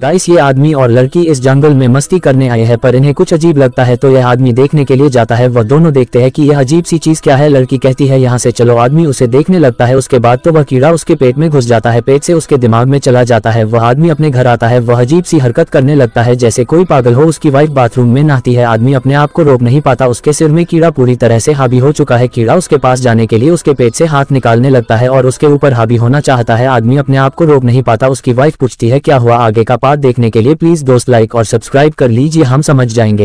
guys ये आदमी और लड़की इस जंगल में मस्ती करने आए हैं पर इन्हें कुछ अजीब लगता है तो यह आदमी देखने के लिए जाता है वह दोनों देखते हैं कि यह अजीब सी चीज क्या है लड़की कहती है यहाँ से चलो आदमी उसे देखने लगता है उसके बाद तो वह कीड़ा उसके पेट में घुस जाता है पेट से उसके दिमाग में चला जाता है वह आदमी अपने घर आता है वह अजीब सी हरकत करने लगता है जैसे कोई पागल हो उसकी वाइफ बाथरूम में नहाती है आदमी अपने आप को रोक नहीं पाता उसके सिर में कीड़ा पूरी तरह से हावी हो चुका है कीड़ा उसके पास जाने के लिए उसके पेट से हाथ निकालने लगता है और उसके ऊपर हावी होना चाहता है आदमी अपने आप को रोक नहीं पाता उसकी वाइफ पूछती है क्या हुआ आगे का पार्ट देखने के लिए प्लीज दोस्त लाइक और सब्सक्राइब कर लीजिए हम समझ जाएंगे